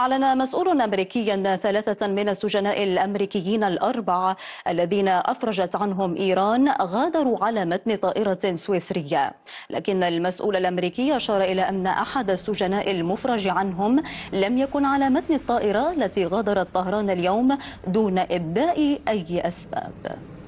أعلن مسؤول أمريكي أن ثلاثة من السجناء الأمريكيين الأربعة الذين أفرجت عنهم إيران غادروا على متن طائرة سويسرية لكن المسؤول الأمريكي أشار إلى أن أحد السجناء المفرج عنهم لم يكن على متن الطائرة التي غادرت طهران اليوم دون إبداء أي أسباب